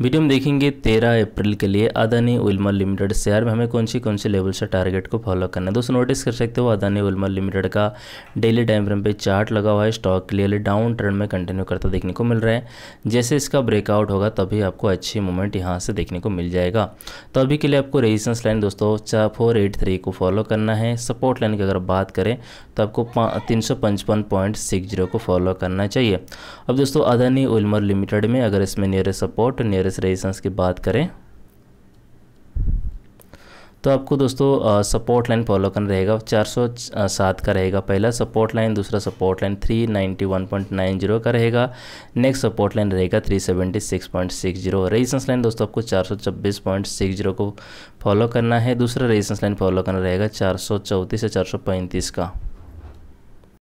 video हम देखेंगे तेरह अप्रैल के लिए अदानी उलमा लिमिटेड शेयर में हमें कौन सी कौन से लेवल से टारगेट को फॉलो करना है दोस्तों नोटिस कर सकते हो अदानी उलमा लिमिटेड का डेली टाइम फ्रेम पे चार्ट लगा हुआ है स्टॉक क्लियरली डाउन ट्रेंड में कंटिन्यू करता देखने को मिल रहा है जैसे इसका ब्रेकआउट होगा तभी आपको अच्छी मूवमेंट यहाँ से देखने को मिल जाएगा तो अभी के लिए आपको रेजिस्टेंस लाइन दोस्तों चार फोर एट थ्री को फॉलो करना है सपोर्ट लाइन की अगर बात करें तो आपको तीन सौ पॉइंट सिक्स जीरो को फॉलो करना चाहिए अब दोस्तों अदानी उलमर लिमिटेड में अगर इसमें near support near nearest resistance की बात करें तो आपको दोस्तों सपोर्ट लाइन फॉलो करना रहेगा 407 का रहेगा पहला सपोर्ट लाइन दूसरा सपोर्ट लाइन 391.90 का रहेगा नेक्स्ट सपोर्ट लाइन रहेगा 376.60 रेजिस्टेंस लाइन दोस्तों आपको 426.60 को फॉलो करना है दूसरा रेजिस्टेंस लाइन फॉलो करना रहेगा चार से चार का